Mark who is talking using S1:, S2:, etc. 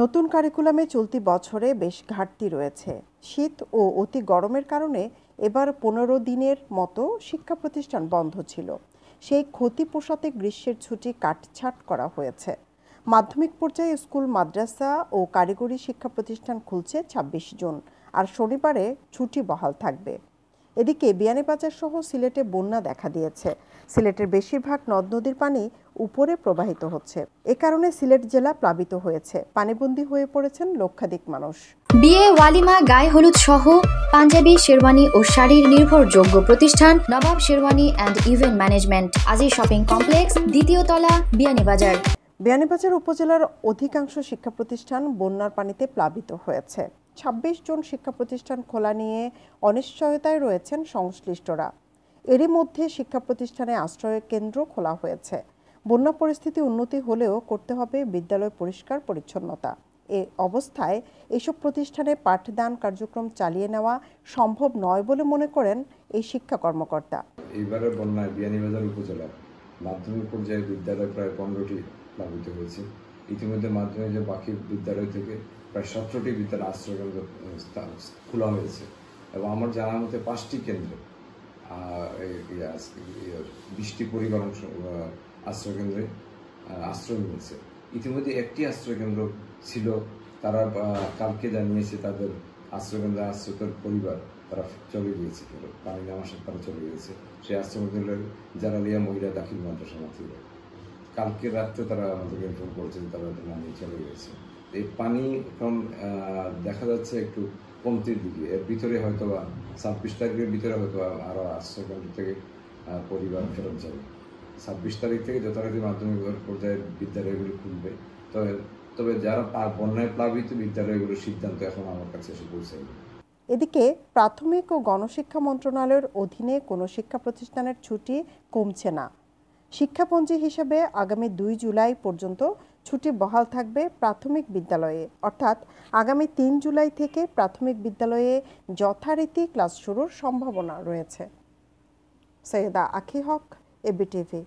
S1: নতুন কারিকুলামে চলতি বছরে বেশ ঘাটতি রয়েছে শীত ও অতি গরমের কারণে এবার পনেরো দিনের মতো শিক্ষা প্রতিষ্ঠান বন্ধ ছিল সেই ক্ষতি পোষাতে গ্রীষ্মের ছুটি কাটছাট করা হয়েছে মাধ্যমিক পর্যায়ে স্কুল মাদ্রাসা ও কারিগরি শিক্ষা প্রতিষ্ঠান খুলছে ২৬ জুন আর শনিবারে ছুটি বহাল থাকবে এদিকে বিয়ানীবাজার সহ সিলেটে বন্যা দেখা দিয়েছে সিলেটের বেশিরভাগ নদ নদীর পানি উপরে প্রবাহিত হচ্ছে এ কারণে সিলেট জেলা প্লাবিত হয়েছে পানিবন্দী হয়ে পড়েছেন লক্ষাধিক মানুষ বিয়ে ওয়ালিমা গায়ে হলুদ সহ পাঞ্জাবি শেরওয়ানি ও শাড়ির নির্ভরযোগ্য প্রতিষ্ঠান Nawab sherwani and event management Aji shopping complex দ্বিতীয় তলা বিয়ানীবাজার বিয়ানীবাজার উপজেলার অধিকাংশ শিক্ষা প্রতিষ্ঠান বন্যার পানিতে প্লাবিত হয়েছে ২৬ জন শিক্ষা প্রতিষ্ঠান খোলা নিয়ে অনিশ্চয়তায় রয়েছেন সংশ্লিষ্টরা এরই মধ্যে শিক্ষা প্রতিষ্ঠানে আশ্রয় কেন্দ্র খোলা হয়েছে বন্যা পরিস্থিতি উন্নতি হলেও করতে হবে বিদ্যালয় পরিষ্কার পরিচ্ছন্নতা এ অবস্থায় এসব প্রতিষ্ঠানে পাঠদান কার্যক্রম চালিয়ে নেওয়া সম্ভব নয় বলে মনে করেন এই শিক্ষা কর্মকর্তা
S2: এইবারে বন্যায় বিয়ানীবাজার উপজেলা মাধ্যমিক পর্যায়ে বিদ্যালয় প্রায় পনেরোটি প্লাবিত হয়েছে ইতিমধ্যে মাধ্যমে যে বাকি বিদ্যালয় থেকে প্রায় সতেরোটি বিদ্যালয় আশ্রয়কেন্দ্র খোলা হয়েছে এবং আমার জানার মতে পাঁচটি কেন্দ্রে বৃষ্টি পরিবহন আশ্রয়কেন্দ্রে আশ্রয় নিয়েছে ইতিমধ্যে একটি আশ্রয়কেন্দ্র ছিল তারা কালকে জানিয়েছে তাদের আশ্রয়কেন্দ্রে আশ্রিত পরিবার তারা চলে গিয়েছে পানি নামার সাথে তারা চলে গিয়েছে সেই যারা নিয়ে মহিলা দাখিল মাদ্রাসা মাত্র কালকে রাত্রে তারা আমাদেরকে ফোন করেছেন যে তারা পানি চলে গেছে এই পানি এখন দেখা যাচ্ছে একটু কমতির দিকে এর ভিতরে হয়তো বা ছাব্বিশ তারিখের ভিতরে হয়তো আরও আশ্রয় কেন্দ্র থেকে পরিবার ফেরত যাবে ছাব্বিশ তারিখ থেকে যথারীতি মাধ্যমিক পর্যায়ের বিদ্যালয়গুলি খুলবে তবে তবে যারা বন্যায় প্লাবিত বিদ্যালয়গুলোর সিদ্ধান্ত এখন আমার কাছে এসে পৌঁছায়নি
S1: এদিকে প্রাথমিক ও গণশিক্ষা মন্ত্রণালয়ের অধীনে কোনো শিক্ষা প্রতিষ্ঠানের ছুটি কমছে না শিক্ষাপঞ্জি হিসেবে আগামী দুই জুলাই পর্যন্ত ছুটি বহাল থাকবে প্রাথমিক বিদ্যালয়ে অর্থাৎ আগামী তিন জুলাই থেকে প্রাথমিক বিদ্যালয়ে যথারীতি ক্লাস শুরুর সম্ভাবনা রয়েছে সৈয়দা আখি হক এবিটিভি